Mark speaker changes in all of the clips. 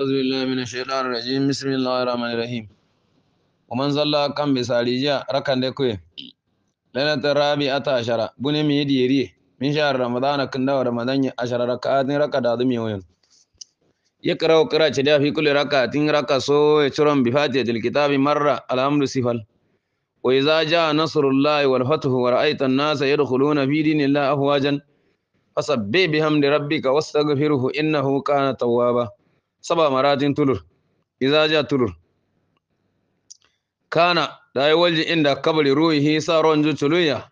Speaker 1: أعوذ بالله من الشيطان الرجيم بسم الله الرحمن الرحيم ومن صلى كم بساليجا ركن دكوي لنا ترابي أتا عشرة بني ميدي يري من شهر رمضان كندا ورمضان عشرة ركعات ركع دادم يوين يكره وقرأ شدا في كل ركعة تين ركعة سو يشرم بفاتحة الكتاب مرة الحمد سفل وإذا جاء نصر الله والفتح ورأيت الناس يدخلون في دين الله أفواجا فسبح بحمد ربك واستغفره إنه كان توابا saba maratin tulur iza ja tulur kana da yi walji inda kabari ruhi sa ruwan jutuluya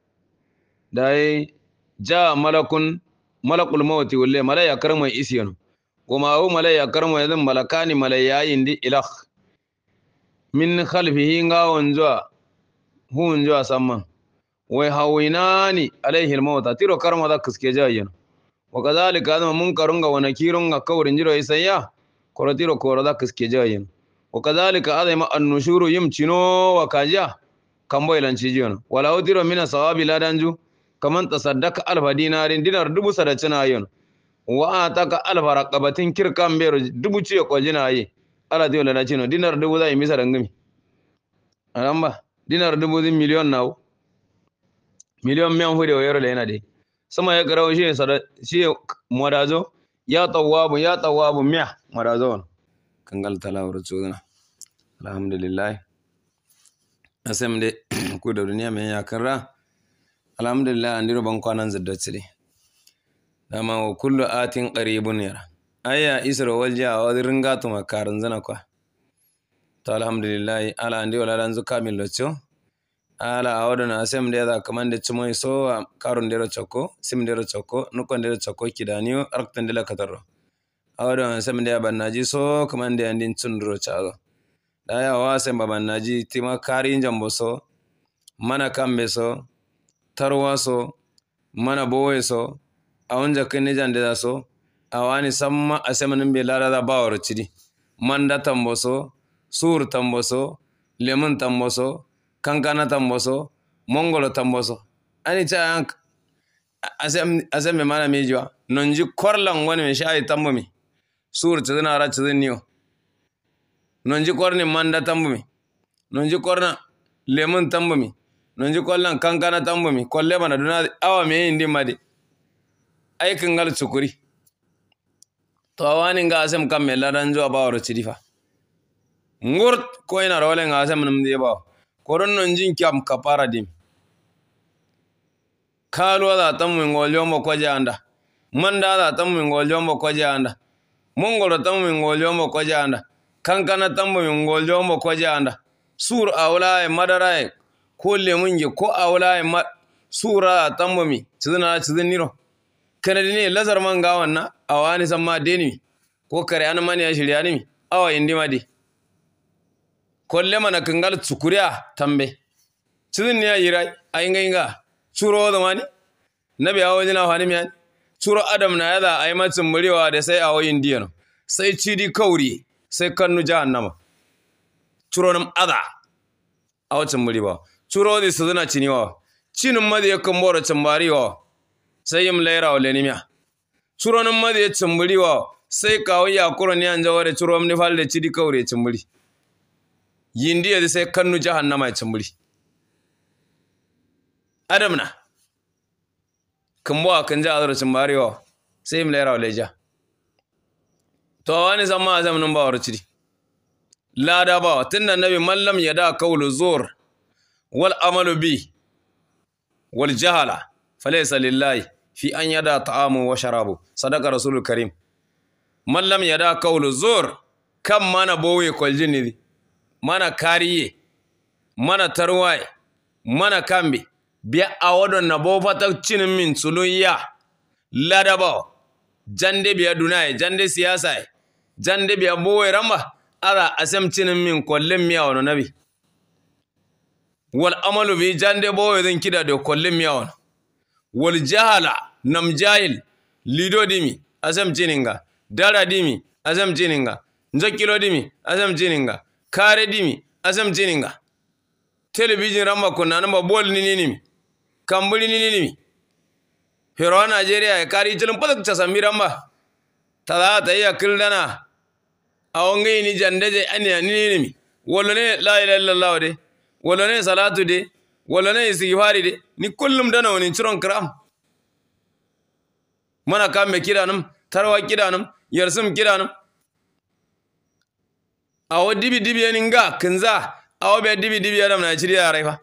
Speaker 1: da yi ja malakun malakul mawati wulle malaya karma isiyanu kuma au malaya karma zan malakani malayayin di ilah min khalfihi ga zuwa hun zuwa saman. wai hawinani alaihi almauta tiro karma da kiske jayyana wa kazalika zama munkarun ga wani kirun ga kaurin jiro isayya za koroda kiske yin. wa kadhalika adhima annushuru yim yimchino wa kaja kambo ilanchijion wala utiro mina sawabi ladanju kaman tasaddaka alfa dinarin dinar dubu cina yin wa ataka alfa raqabatin kirkan bero dubu ciye kwaljina yi ala tiyo ladacino dinar dubu zai misa dangami aramba dinar dubu zin miliyon na miliyon miyan fude wa yaro da yana dai sama ya karawo shi ya mwadazo ya tawabu, ya tawabu, miya mara zaun kangal talawar Alhamdulillahi. Na asem de ku da duniya mai ya karra alhamdulillah an diro banko nan zadda tsire dama wa kullu atin qaribun yara Isa isra wal ja wa ringa to makaran zana kwa Ta alhamdulillahi, ala andi wala ran zuka min ala awdona da kamande cumoy sowa karundero cokko simdero cokko nukkondero cokko kidaniyo arktondela katarro awdon semdeya bannaji so kamande andin cunduro da ɗaya wa semba bannaji tima kari njambo so mana kamɓe so tarwa so mana bowoye so awon jakkinni jandeda so awani samma asemanin lara da bawaro ciɗi manda tambo so suur tambo so lemun tambo so kankana tamboso mongolo tamboso ani cayank me mana mijuwa nonji korlan woni mi shayi tambumi sur cidina ra cidinniyo nonji korni manda tambumi nonji korna lemun tambumi nonji korlan kankana tambumi kolle mana duna awa me indi madi aikin gal tsukuri to awani nga asem ladan ladanjo abawaro cidifa ngurt koyna rolen asem num de bawo jin kyam ka koronno njinkiyam kaparadim kaaluwa zaatan mwingol mo koje anda manda zaatan mwingol mo koje anda mongoro tan mwingol mo koje anda kankana tan mwingol mo koje anda sur madara madaraye ko lemun ge ko awlaye sura tan mwimi chizina chizin niro kanadi ne lazar man gawan na awani samma deni ko kare an mani ya shirya ni awa indi madi kolle mana kangal tsukuriya tambe ne ya yira ainga inga tsuro da mani nabi awo na hani mi tsuro adam na yada ai matsin muriwa da sai awo indiya no sai cidi kauri sai kannu jahannama tsuro nam ada awo tsin muriwa tsuro di sidina ciniwa cinin madi yakan bora tsambariwa sai yim laira wa lenimiya tsuro nam madi ya tsimburiwa sai kawo yakuro ni an jawo da tsuro amni falle cidi kauri ya tsimburi yadi sai kannu jahannama e cumburi adamna kumboa kinja cin cumbari sai se lera wale ja to awani zamma azam numba ciri lada bawa tunda nabi mallam yada kaulu zur wal amalu bi wal jahala falaysa lillahi fi an yada ta'amu wa sharabu sadaqa rasulul karim mallam yada kaulu zur kam mana bowe kwaljin ne mana kariye mana tarwaye mana kambe biya wadon na bofata cinin min suluya ladaba jande biya dunaye jande siyasa jande biya boye ramba ara asem cinin min kollin miya wani nabi wal amalu bi jande boye zan kida da kollin miya wani wal jahala nam jahil lido dimi asem cininga dara dimi asem cininga nzakilo dimi asem cininga kare dimi asam jininga television ramba kuna ma bol ni ni kambuli ni ni hero Nigeria kari chilum padak chasami ramba tada taya kildana aongi ni jandeje ani ni ni walone la ilaha illallah de walone salatu de walone istighfari de ni kullum dana wani chiron kram mana kambe kidanum tarwa kidanum yarsum kidanum awo dibi dibi ya nga kinza awo be dibi dibi adam na chiri arai fa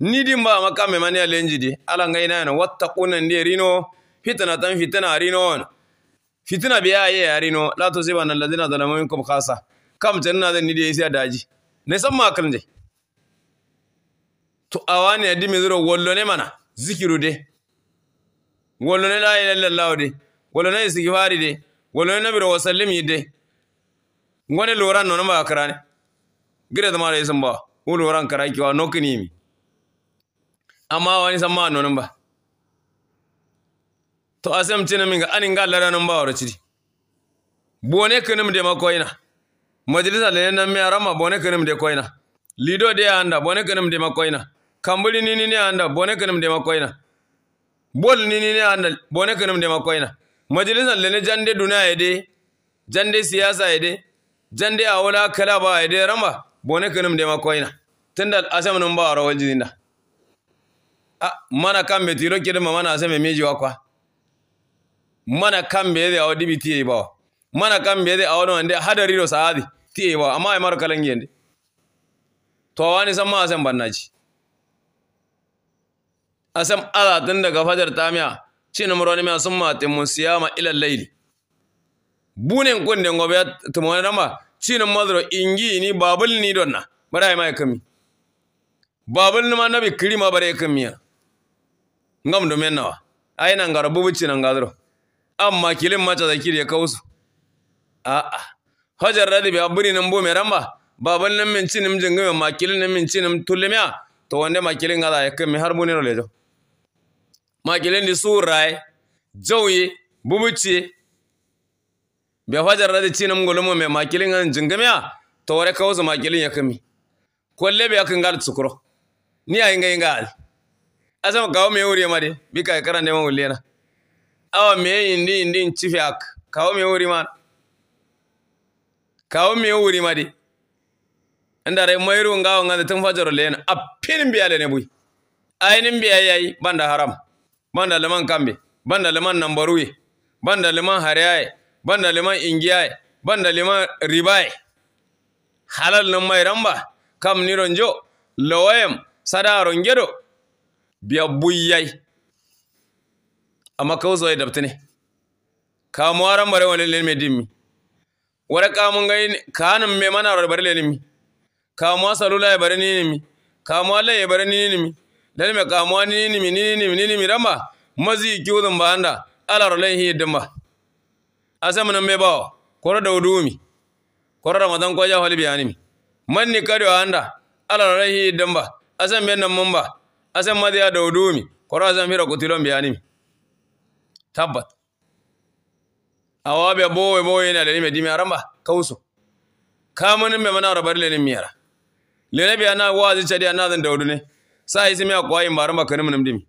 Speaker 1: ni dimba makame mani alenji di ala ngai na no wattaquna ndi rino fitna tan fitna rino fitna biya ye rino la na alladhina zalamu minkum khasa kam janna zan ni da yasi daji ne san ma kalnje to awani ya dimi zuro wollo ne mana zikiru de wollo ne la ilaha illallah de wollo ne istighfari de wollo ne nabiro wasallim de ngone loran no namba karane gire da mara yasan ba u loran karaki wa no kini mi amma wani san ma no namba to asem tina minga ani ga lara namba wa rocidi bone kanim de ma koina majalisa le nan me arama bone kanim de koina lido de anda bone kanim de ma koina kambuli nini ne anda bone kanim de ma koina bol nini ne anda bone kanim de ma koina majalisa le ne jande duna dai, jande siyasa dai. jande a wala kala ba dai ramba bone kanum de makoyna tenda asem nun ba ro wajinda a mana kan kambe tiro kede ma mana asem meji kwa. mana kan kambe de awo dibi tiye ba mana kan kambe de awo ande hadari ro saadi tiye ba amma yi maro kalan ende to wani samma asem bannaji asam ala tun daga fajar tamiya cin murani ma sun matin mun siyama ila laili bunen gonde ngobe tumone damba cinin mazro ingi ni babul ni donna barai mai kami babul ni manabi kirima bare kamiya ngam do wa ai nan garabu bucin nan gadro amma kilin ma zakiri ya kausu a a hajar radi bi abuni nan bo meramba babul nan min cinim jingame ma kilin nan min cinin tulmiya to wanda ma kilin gada ya kami har bunin lejo ma kilin di surai eh. jawi bubuci bai fajar rada cinam golomo me makilin an jingamiya to wore ka zo makilin ya kami kolle be yakin gar tsukuro ni a inga inga asama kawo mai wuri ma de bika karan de ma wulle na awa me indi indi chifiak kawo mai wuri ma kawo mai wuri ma de inda rai mairu ngawo ngada tun fajar A apin biya ne bui ainin biya yayi banda haram banda laman kambe banda laman nambaruye banda laman hariyaye. ban da liman ingiyai ban da liman ribai halal nan mai ramba kam ni ronjo lawayam sada rongedo biya buyyai amma kawo ya dabtine kamuwa rambare wani me dimmi wara kamun gai kanin me mana barbare lilmi kamuwa salula ya bari ninimi kamuwa lai ya bari ninimi lalme kamuwa ninimi ninimi ninimi ramba mazi kiudun ba anda alar laihi dimba asa nan me bawa koro da udumi koro ramadan ko ja hol biyanimi manni ni kado anda ala rahi damba asa be nan ba. asa ma da udumi koro asam hira kutilon biyanimi tabbat awabe boye boye na da nime dimi aramba kauso mun me mana rabar lenin miyara lene be ana wazi chadi ana zan da wudune sa isi me akwai mbaramba kanin mun dimi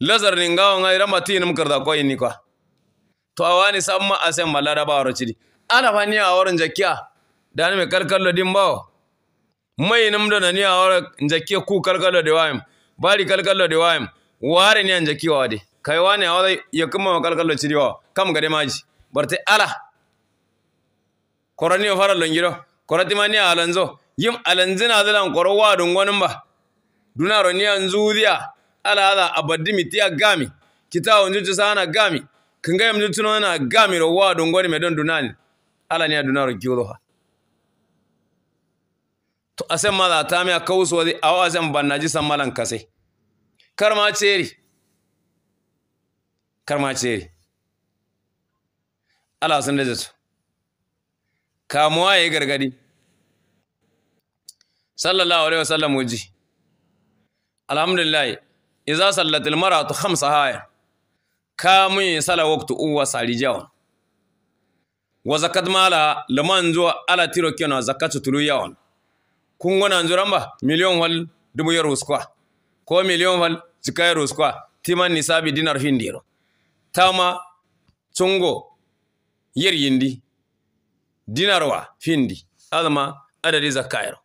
Speaker 1: lazar ningawa ngai ramati nim karda kwai ni kwa to a wani samma asen malara bawro ciri ana fani awor Da ni me kalkallo bawo mai namdo a awor njakia ku kalkallo de waim bari kalkallo de waim ware ni anjakia wade kai wani ya kuma kalkallo ciri wa kam gade maji barte ala korani fara longiro korati mani alanzo yim alanzina zalan koro don gonin ba dunaro ni anzuriya ala ala abaddi mitiya gami kita onjuju sana gami kanga mdu tunaona gamiro wado ngoni medon dunani ala ni adunaro gyuloha to asem mala tami akawus wadi aw asem bannaji samalan kase karma cheri karma cheri ala san da zato kamuwa ya gargadi sallallahu alaihi wasallam uji alhamdulillah Iza sallatil mar'atu khamsa haya kamun ya sala waktu uwa sali jawon wa zakat mala laman zuwa ala tiro kena zakatu tulu yawon kun gona nzuran ba miliyon wal dubu yaro uskwa, ko miliyon wal zika yaro uskwa, timan nisabi dinar hindiro tama tungo yer yindi dinarwa findi alma adadi zakayro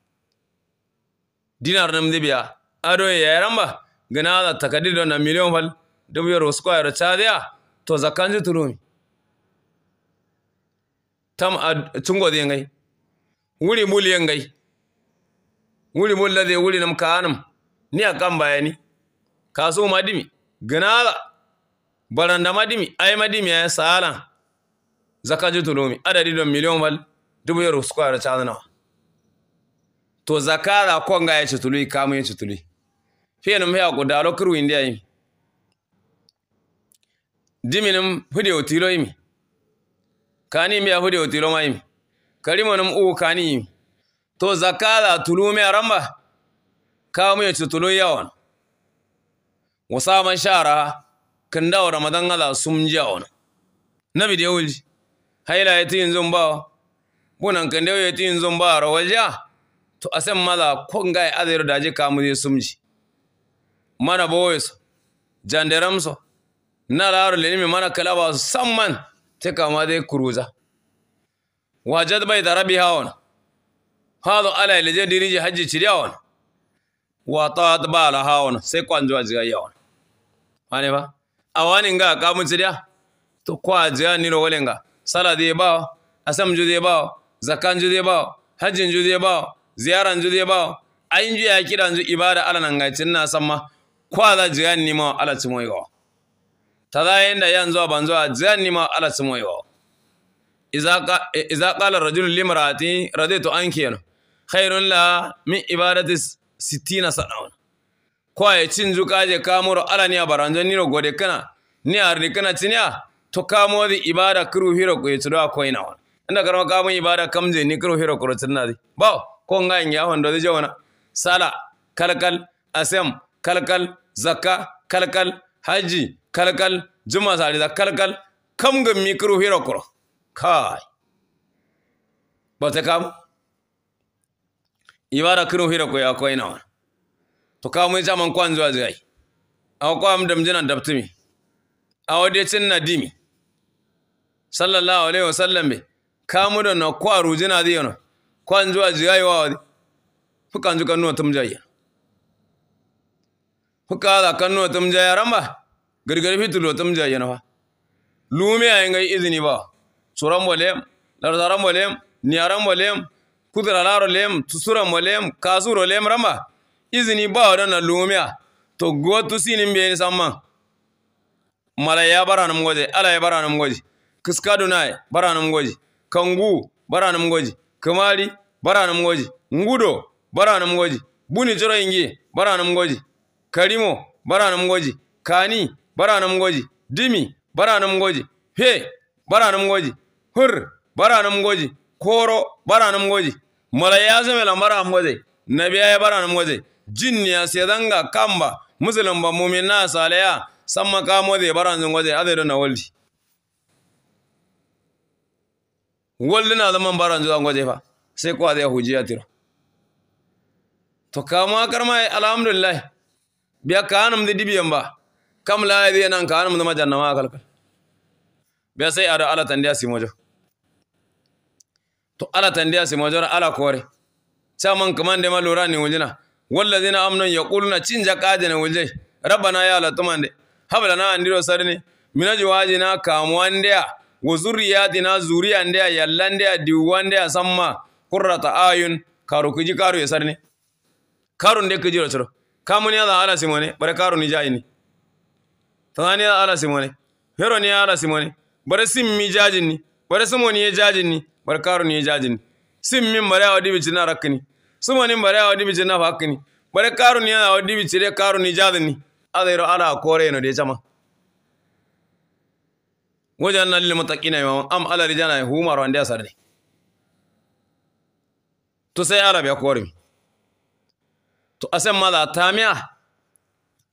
Speaker 1: dinar na nam dibiya ado yaramba gana ala takadido na miliyon wal wasu kwayar to ayerochadya ji turumi tam a zai ngai wuri muli ngai wuri muli zai wuri nam kanam ni kan bayani kaso madimi ganala baranda madimi ay madimi ay sala ji tulumi adadi don miliyon wal dubu wasu kwayar ara chana to zakara ko nga ya chutuli kamun ya chutuli fiye nam ya ko dalo kru india yi diminum hude otilo imi kani mi hude otilo ma imi karimonum u kani imi to zakala tulume aramba kawo ya tutulu wa? wasaman shara kan dawo ramadan ala sum jawon nabi da wulji haila ya tiyin zumba bunan kan dawo ya tiyin zumba rawalja to asan mala kon ga azir daji kamu zai sumji mana boys jandaramso na laro lilmi mana kalaba samman tika ma dai kuruza wajad bai da rabi hawan hado ala je diriji hajji ciriyawan wa ta ba la hawan sai kwanzuwa jiga yawan mane ba awani nga mun ciriya to kwa ni ro wale nga sala dai e ba asam ju dai e ba zakan ju dai e ba hajin ju dai ba ziyaran ju dai ba ayin ju ya kiran ju ibada ala nan ga cinna samma kwa za jiga ni ma ala cimo yawa tadaenda yanzu abanzo azani ma ala simoyo iza iza qala rajul to an anki khairun la min ibadati na sanawan ko ya cin zuka je kamuro ala ni abaranzo ni ro gode kana ni arni kana tinya to kamo di ibada kru hiro ko a ko ina won inda garma kamo ibada kam kamje ni kru hiro ko tinna di ba ko ngai ngi hondo de jona sala kalkal asem kalkal Zaka, kalkal haji kalkal juma sare da kalkal kam ga mikro hero kuro kai ta kam ibara kiro hero ko ya ko ina wa to ka mu zaman kwan zuwa zai aw ko am dam jina dabtimi aw de cin nadimi sallallahu alaihi wasallam be ka mu da na kwaru jina zai yana kwan zuwa zai wa fukan zukan no tum jaya fuka da kan tum jaya ramba gargar fitulo tam na fa lume ay ngai izini ba suram walem larzaram walem niyaram walem laro lem tusuram walem kasuro lem rama izini ba wadana lumia to gotu sinin biyani saman. mala ya na goje ala ya baranum goje bara na goje kangu baranum goje kamari na goje ngudo na goje buni coro ingi na goje karimo na goje kani bara goji. dimi bara goji. he bara goji. hur bara goji. koro bara namgoji zame la bara namgoji nabiya bara jinni ya sedanga kamba muslim ba mu'mina salaya samma kamode bara goje. ade na waldi waldi na zaman bara goje fa sai ko ade hujiya tiro to kama karma alhamdulillah biya kanam di dibiyan ba kam la zai e nan zama mun ma jannama kalkal be sai a da ala tandiya simojo to ala tandiya simojo ala kore saman da ma lura ni wulina wallazina amnan jaka cinja qadina wulje rabbana ya de. Habla na andiro sarni minaji wajina kamwandeya wa zurriyatina zuriyandeya yallandeya diwandeya samma qurrata ayun karu kuji karu ya sarne. karun de kujiro ciro kamun ya da ala simone bare karu ni jayini tanzania ala simone hero ni ala simone bare sim mi jajin ni bare sumo ya jajin ni bare ne ni jajin ni sim min bare awdi bi jina rakni sumo ni bare awdi bi jina fakni bare karu ni awdi bi cire karu ni jajin ni adero ala kore no de jama wajen nan lil muttaqina imam am ala rijana humar wanda ya sarde to sai arab ya kore to asen mala tamiya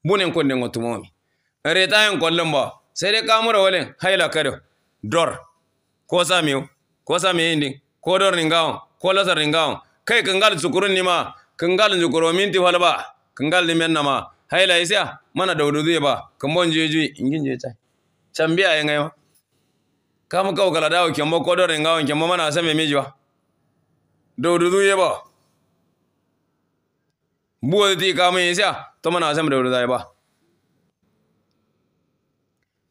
Speaker 1: bunen den otumomi retayin kwallon ba sai dai kamura walen haila kado dor ko samiyo ko samiyo indi ko dor ringawon ko lasar ringawon kai kangal sukurun ni ma kangal zukuro minti fal ba kangal ni menna ma haila isya mana daududu ba kambon jeju ingin je tai chambiya yin ayo kama kawo kala dawo kyambo ko dor ringawon kyambo mana sami miji ba. Daudu daududu ba buwa ti kama isya to mana sami san daududu ba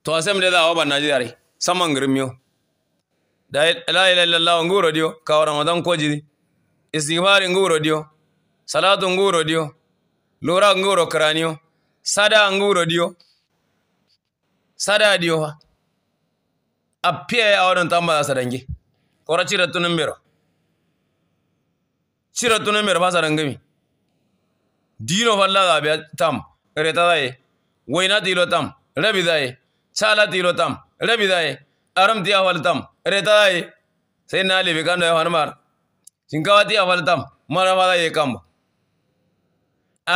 Speaker 1: to assembly da awa banna jidari saman grimyo da la ilaha illallah nguro dio ka ramadan ko jidi istighfar nguro dio salatu nguro dio lura nguro kranio sada nguro dio sada dio ha appie awon tamba sadangi kora cira tunumbero cira tunumbero ba sadangami dino falla da biya tam reta Wai na tilo tam rabi dai tam, aram చాలా తీలుతాం రబిదాయే అరం తియా వలతాం రేతాయే సై నాలి వికాండ హనుమార్ సింకావతి అవలతాం మరవద ఏకాంబ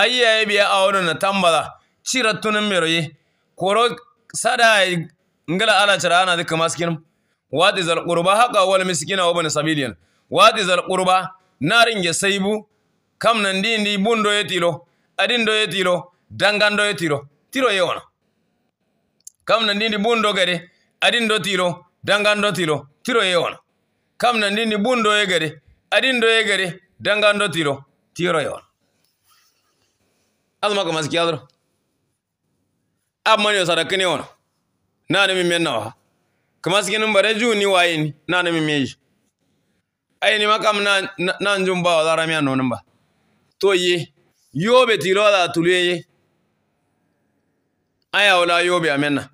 Speaker 1: ayya ye biya awonu na tambala chira tunun mero ye koro sada ngala ala chara ana dika maskinum wati zal qurba haka wal miskina wa bani sabiliyan wati zal qurba narin ge saibu kam nan ndi ndi bundo ye tilo adin do ye tilo dangan ye tilo tiro ye kam na ndini bundo gade adin do tiro dangan do tiro tiro ye ona kam na ndini bundo ye gade adin do ye gade dangan do tiro tiro ye ona azma ko maski adro amani man yo sadaka ne ona na ne mi menna wa kuma skin bare juni wayini na ne mi meji ai ni makam na na njumba wa mi nonin ba to ye yobe tiro da tuluye aya wala yobe amenna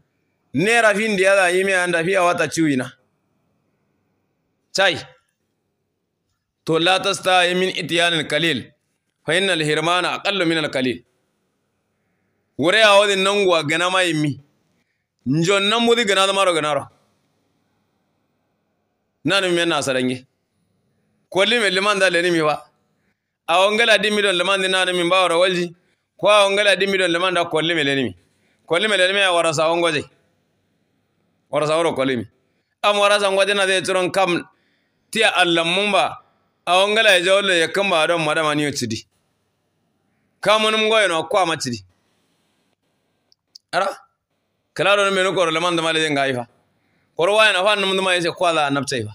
Speaker 1: nera fin yada ya anda mai an tafiya wata ciwina to la tasta min itiyanil kalil fa innal hirmana aqallu min al kalil wore ya wodin nan gwa gana mai mi njon nan mudi gana da maro gana ro nan mi na sarange kolli me liman da leni mi ba a wongala dimmi don liman dinana min ba wara walji ko a wongala dimmi don liman da kolli me leni mi kolli me leni ya a wara sa warasa woro kolimi am warasa na zai turon kam tiya allamumba ya jawo wolle yekkamba don madama niyo cidi kamunum ngoyeno kwama cidi ara kalaɗo no menu koro lemandamale je ngayi fa koro wayno fan num duma yese kwala nabtay fa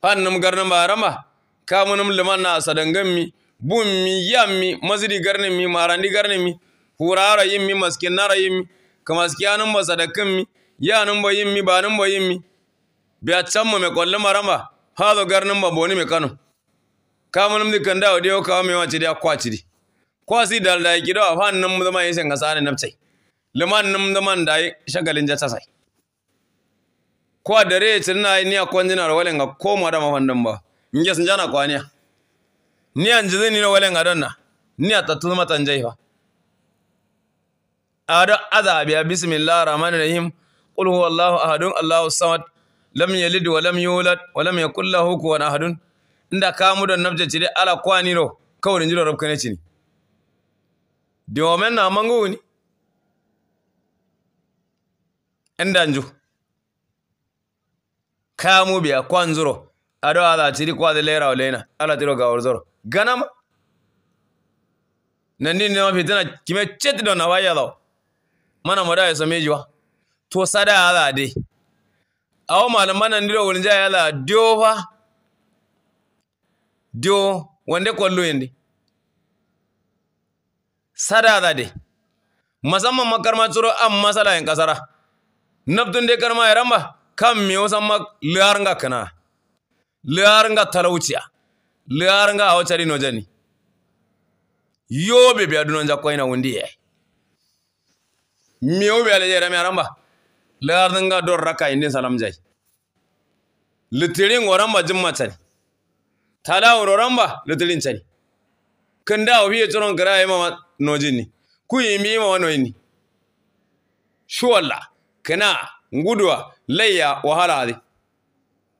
Speaker 1: fan mun garna mbaramba kamunum lemanna sadangammi bummi yammi masidi garne mi marandi garne mi hurara yimmi maskin yi yimmi kamaski yanun ba sadakin mi yanun ba yin mi ba nun ba yin mi biya can mu me kolli maramba ha zo garnin ba boni me kano kamun mdi kanda odi o kawo me wace da kwaci di kwasi dal da gido a fan nan mu zama yin sen kasane nafsai liman nan man da shagalin jata sai kwa dare tinna ni akon na rawalen ga koma da nan ba nge sun jana kwaniya ni anjizi ni rawalen ga danna ni atattu matan jaifa adon aza biya bismillah rahman rahim qul huwallahu ahadun allahu samad lam yalid wa lam yulad wa lam yakul lahu kufuwan ahadun inda kamu don nabje cire ala kwani ro kawrin jiro rob kane cini domin na mangu ni inda nju kamu biya kwanzuro ado ala da kwadi lera wa lena ala tiro gawar zoro ganama nandini na fitina kime ceti don na wayya mana mada ya same jiwa to sada ala dai awo malamana ndiro wani jaya ala dio fa Diyo wande kwallo yende sada ala dai musamman makarma tsoro an masala yin kasara nabtun dai karma ya ramba kan me wasan ma ga kana ga talauciya ga a wacce rino jani yobe biya dunan jakwai na wundi yi. miyo be ale jere mi aramba le ardanga dor raka inde salam jai litirin waramba jimma tani tala uroramba litirin tani kanda obi e tsoron ma e mama nojini ku e ma mama noini shuwalla kana ngudwa layya wahala adi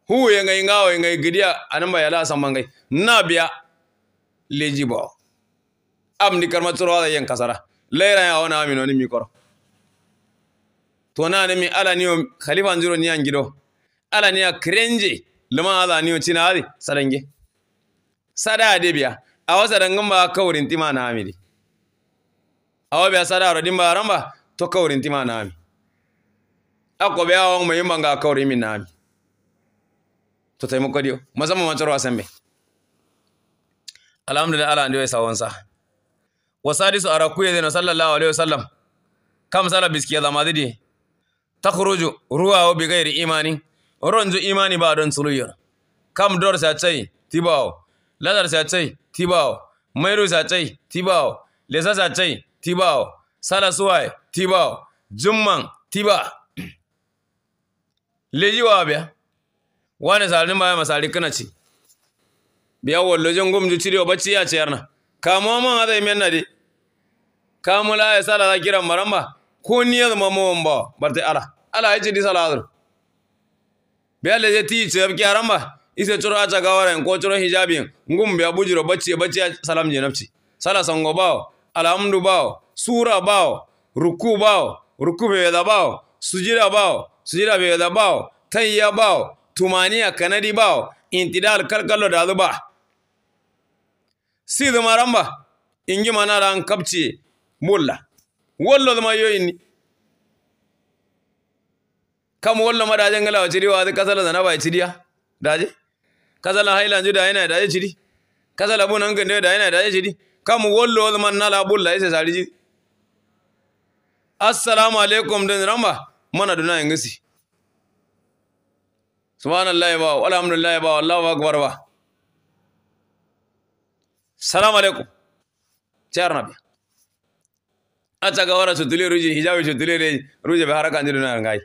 Speaker 1: hu yenga ingawa e yenga gidiya anamba yala samangai nabiya lejibo amni karma tsoro da yan kasara laira ya wana amino ni mikoro tonane mi ala niyo khalifa njuro niya ngido ala niya krenje lama ala niyo china ali sadange sada adebiya awa sadangan ba kawrin tima na amidi awa biya sada rodin ba ramba to kawrin tima na ami ako biya wa mai manga kawrin min na ami to taimako dio mazama mancaro asambe alhamdulillah ala ndio sawansa wasadisu arakuye zeno sallallahu alayhi wa sallam kama sala biskiya dhamadidi takhruju ruwawo bi gairi imani ronju imani ba don suluyar kam dor sa tsai tibawo ladar sa tsai tibawo mairu sa tsai tibawo lesa sa tsai tibawo sala suwai tibawo jumman tiba leji wa biya wani salin baya masari kana ci biya wallo jin gumju cirewa bacci ya ciyar na kamo man azai menna de kamula ya sala za kiran maramba ko niyaz mamawan ba barte ala ala disa di biya da zai tiye ce ki aramba ise a cagawar yin ko choro hijabi ngun biya bujiro bacci bacci salam je nafci sala sango bao alhamdu bao sura bao ruku bao ruku be da bao sujira bao sujira be da bao tayya bao tumaniya kanadi bao intidal kalkalo da zuba siduma ramba ingi manala an kapci mulla wollolema yo inni kam wolloma daje ngala wa ciri waade kasala zana baye ciriya daje kasala da dayena e daje ciri kasala bunanke da dayena e daje ciri kam ma nala bulla ise e sari ciri assalamu alaikum den ramba mana duna yengisi subhanallahi wa alhamdulillah wa allahu akbar wa salamu alaikum na biya. acha gawara chutuli ruji hijabi chutuli re ruji haraka kanjiru na ngai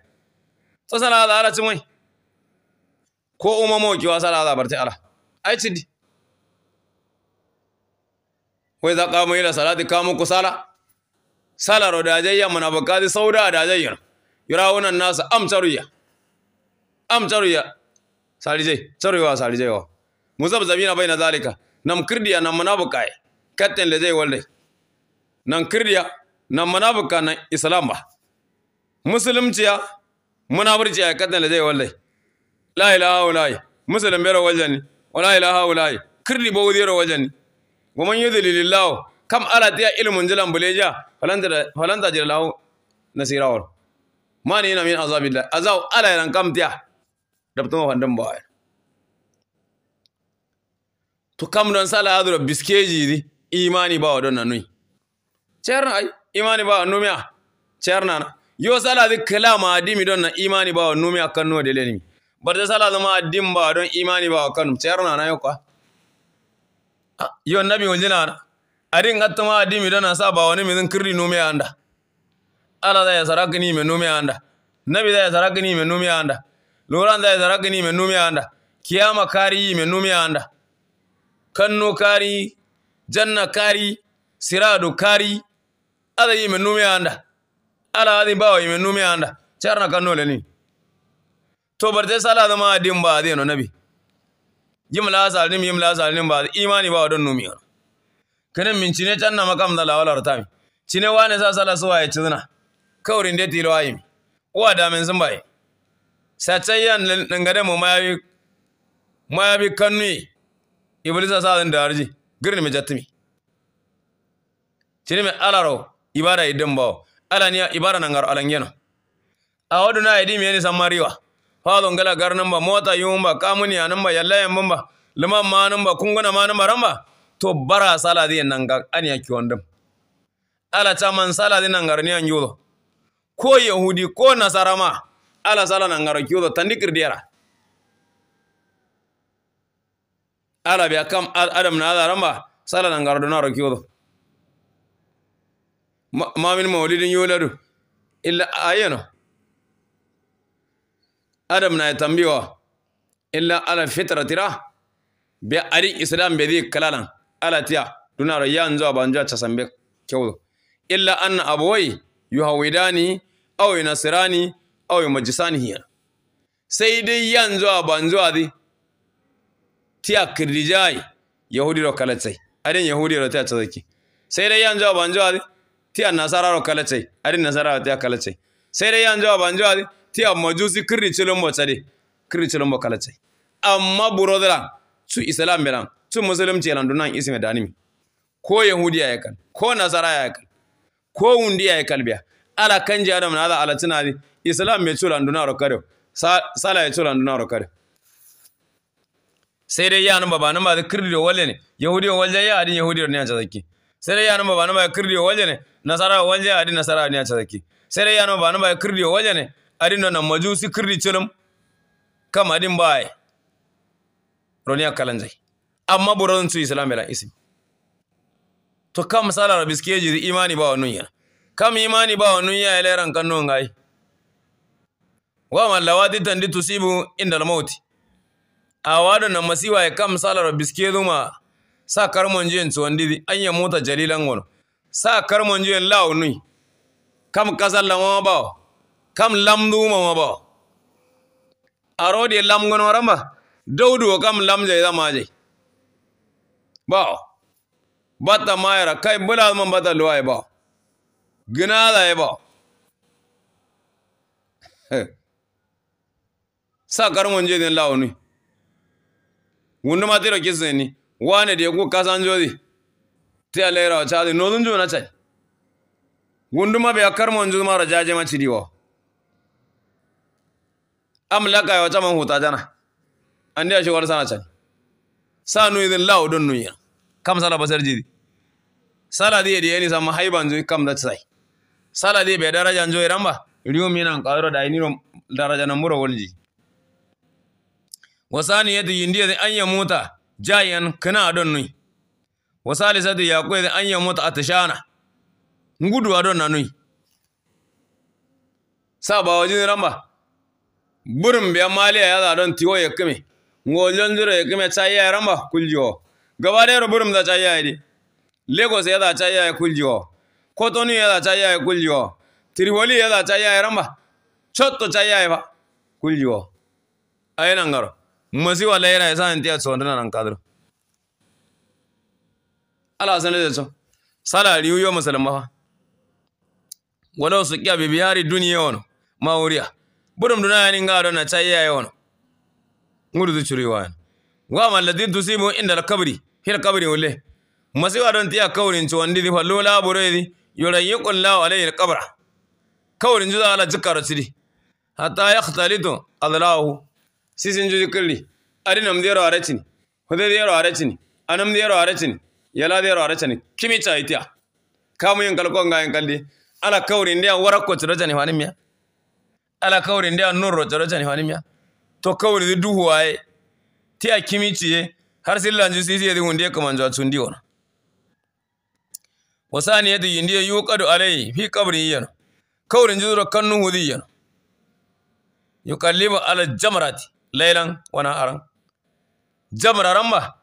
Speaker 1: to sala da ala chimoi ko umamo ki wasala da barte ala ai cidi wai za qamu ila salati qamu kusala sala ro da jayya munafaqati sauda da jayya yurawunan nasa am charuya am charuya salijai charuwa salijai wa musab bai baina zalika nam kirdiya nam munafiqai katten le jai walde nan kirdiya nan munafuka nan islam ba musulmciya munafurci a kadan da zai wallahi la ilaha Musulun bai bero ni wala ilaha illa kirri bo zero wajani wa man yudlilillahu kam ala tiya ilmun jilan buleja falanta falanta jilahu nasirawar mani yana min azabillah azau ala yan kam tiya dabtuma fandan ba to kam don sala hadura biskeji imani ba wadon nanui cerna ai imani ba numia cerna yo sala bi kalama adimi don na imani ba numia kanno de lenimi barta sala zama adim ba don imani ba kanu cerna na yo kwa! yo nabi wajina adin gatuma adimi don na sa ba wani mizin kirri numia anda ala da ya sarakini me numia anda nabi da ya sarakini me numia anda loran da ya sarakini me numia anda kiyama kari me numia anda kanno kari janna kari Siradu kari ada yime numi anda ala adi bawa yime numi anda charna kanno ni to barte sala da ma din ba dino nabi jimla salim jimla salim ba imani ba don numi kana min cine canna makam da lawala rutami cine wane sa sala suwa ya cizna kaurin da tilo ayi uwa da min sun bai satayyan dangade mu mayabi mayabi kanni iblisa sa da arji girni me jattimi cine me alaro ibara ala alania ibara nangar A awodu na idi miyeni samariwa fadon gala namba mota yumba kamuni ya yallayen bamba liman namba kunguna namba ramba to bara saladi nanga ania kiwandam ala chaman saladi nangar ni anjudo ko yahudi ko nasarama ala sala nangar kiwdo tandikir diara ala biya kam adam na adaramba sala nangar donaro kiwdo Mamin maulidin yuladu illa ayano adam na tambiwa illa ala fitratira be ari islam be di kalalan ala tiya dunaro yanzu abanja sambe kyo illa anna abawai yuhawidani aw yunasirani aw yumajisani hiya sai dai yanzu abanzu adi tiya kirijai yahudi ro kalatsai aden yahudi ro tiya tsaki sai dai yanzu abanzu adi ti ro kala kalacai ari nasararo ti ce. sai dai yan jawa ban jawa ti a majusi kiri cilin mo tsade kiri cilin mo ce. amma brother su islam bilan su musulunci lan dunan isme danimi ko yahudiya ya kan ko nasara ya kan ko wundiya ya kalbiya ala kanji adam na ala tuna ni islam me tula dunan ro kare sala ya tula dunan ro kare sai dai ya nan baba nan ba kirri wale ne yahudiya walle ya adin yahudiya ne a zaki ya nuna ba nuna ya kirdi wajene nasara wanje adi nasara a cazaki sai dai ya nuna ba nuna ya kirdi wajene adi no na majusi kirdi chulum kama adin bai kalan zai. amma buron su islam ila isi to kam sala rabiskeji jiri imani ba wa nunya kam imani ba wa nunya ya ila ran kanno ngai wa man lawati tandi sibu inda al mauti? A na masiwa ya kam da rabiskeji zuma sa didi an yi mota jalilan wono sa karmonjien lawnui kam kasar lama ba kam lamdu ma ba arodi e lam gono ramba daudu kam lam jai e zama jai ba bata mayara kai bula man bata luwai e ba gina da ba sa karmonjien lawnui wunduma tiro ni? wane da ya kasa an jodi Ta yi alayra wacha di nozun ju na chai gunduma bai akar mon ju mara jaje ma ciri wa amlaka laka ya wacha man huta jana ande a shugar sana can sa nu zin lawo don nu ya kam sala basar jidi sala da ya nisa ma haiban zai kam da tsai sala zai bai daraja njo ramba riyo an kawo da ainihin daraja na wani ji wasani yadi indiye an yi mota jayan kana don nui wasali sadu ya kwai an ya mota atashana ngudu don na nui saba wajin ramba burin biya mali ya don tiwo ya kame ngoljon jiro ya kame chaya ya ramba kuljiwa. gaba da yaro burin da chaya ya di lagos ya da chaya ya kuljiwo kotonu ya da chaya ya kuljiwa. tirwoli ya da chaya ya ramba chotto chaya ya ba kuljiwa. ayi nan mazi wala yana yasa anti atso ndana nan kadar ala sanar da so sala riyu yo musulma fa wala su kiya bi biyari duniya wono mawuriya budum duna yani ngado na chaiya yono ngudu zu churiwa wa malladhi tusibu inda al kabri. hil kabri wale mazi wa don tiya kawrin to wandi di fallo la buredi yurayyqul la alayhi al-qabra kawrin ju da ala jikaro sidi hatta yakhtalitu adlahu sisin juju kirli nam dero aracini hude dero aracini anam dero aracini yala dero aracini kimi cha itia kamu yin kalko nga yin kaldi ala kauri ndia wara ko tsoro jani wani miya ala kauri ndia nurro tsoro jani wani miya e. e. to kauri duhu waye ti kimi ciye har silla ju sisi yadi hundiya kaman jwa tsundi wana wasani yadi yindiya yuqadu alayhi fi qabri yana kaurin juzro kannu hudi yana yukalima ala jamarati lailan wana aran jamra ramba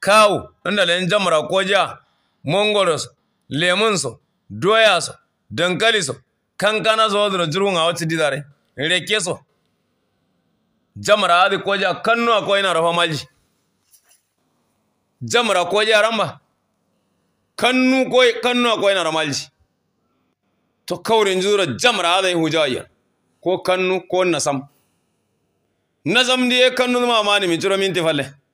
Speaker 1: kawo inda len jamra koja mongolos lemunso doyaso dankaliso kankanaso wadro jirunga wacci didare rekeso jamra adi koja kannu ko ina rafa malji jamra koja ramba kannu ko kannu ko ina rafa malji to kawrin jura jamra adi hujayen ko kannu ko nasam nazam diye kannun mamani mi curo minti falle